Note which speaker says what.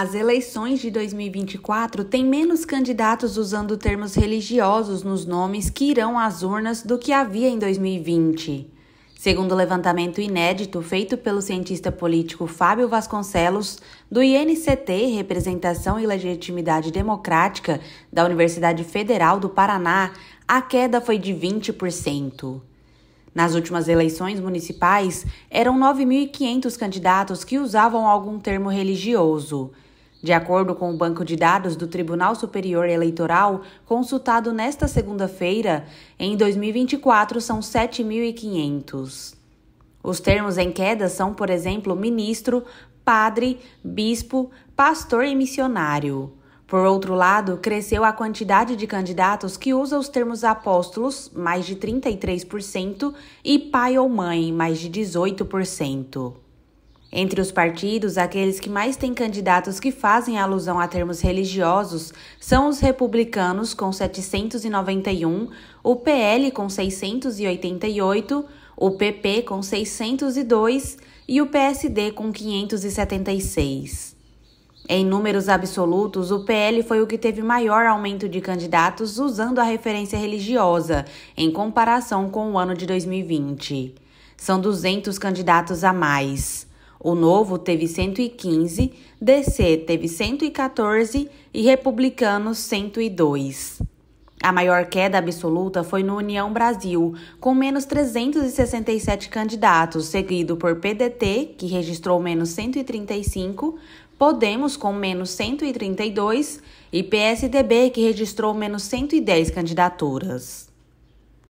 Speaker 1: As eleições de 2024 têm menos candidatos usando termos religiosos nos nomes que irão às urnas do que havia em 2020. Segundo o levantamento inédito feito pelo cientista político Fábio Vasconcelos, do INCT Representação e Legitimidade Democrática da Universidade Federal do Paraná, a queda foi de 20%. Nas últimas eleições municipais, eram 9.500 candidatos que usavam algum termo religioso. De acordo com o banco de dados do Tribunal Superior Eleitoral, consultado nesta segunda-feira, em 2024 são 7.500. Os termos em queda são, por exemplo, ministro, padre, bispo, pastor e missionário. Por outro lado, cresceu a quantidade de candidatos que usa os termos apóstolos, mais de 33%, e pai ou mãe, mais de 18%. Entre os partidos, aqueles que mais têm candidatos que fazem alusão a termos religiosos são os republicanos, com 791, o PL, com 688, o PP, com 602 e o PSD, com 576. Em números absolutos, o PL foi o que teve maior aumento de candidatos usando a referência religiosa, em comparação com o ano de 2020. São 200 candidatos a mais. O Novo teve 115, DC teve 114 e Republicanos 102. A maior queda absoluta foi no União Brasil, com menos 367 candidatos, seguido por PDT, que registrou menos 135, Podemos com menos 132 e PSDB, que registrou menos 110 candidaturas.